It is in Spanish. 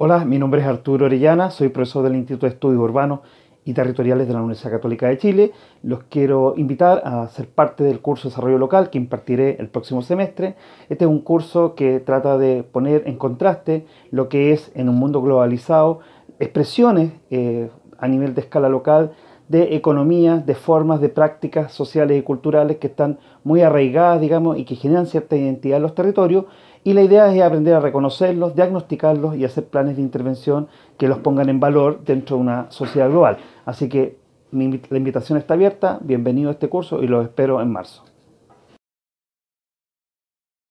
Hola, mi nombre es Arturo Orellana, soy profesor del Instituto de Estudios Urbanos y Territoriales de la Universidad Católica de Chile. Los quiero invitar a ser parte del curso de Desarrollo Local que impartiré el próximo semestre. Este es un curso que trata de poner en contraste lo que es en un mundo globalizado expresiones eh, a nivel de escala local de economías, de formas, de prácticas sociales y culturales que están muy arraigadas, digamos, y que generan cierta identidad en los territorios. Y la idea es aprender a reconocerlos, diagnosticarlos y hacer planes de intervención que los pongan en valor dentro de una sociedad global. Así que la invitación está abierta, bienvenido a este curso y los espero en marzo.